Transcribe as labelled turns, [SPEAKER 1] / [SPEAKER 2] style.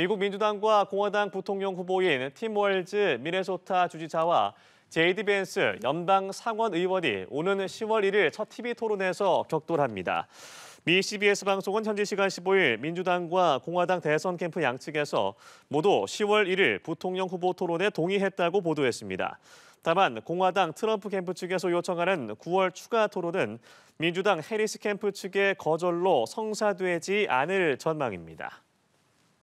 [SPEAKER 1] 미국 민주당과 공화당 부통령 후보인 팀월즈 미네소타 주지사와 제이디 벤스 연방 상원 의원이 오는 10월 1일 첫 TV 토론에서 격돌합니다. 미 CBS 방송은 현지 시간 15일 민주당과 공화당 대선 캠프 양측에서 모두 10월 1일 부통령 후보 토론에 동의했다고 보도했습니다. 다만 공화당 트럼프 캠프 측에서 요청하는 9월 추가 토론은 민주당 해리스 캠프 측의 거절로 성사되지 않을 전망입니다.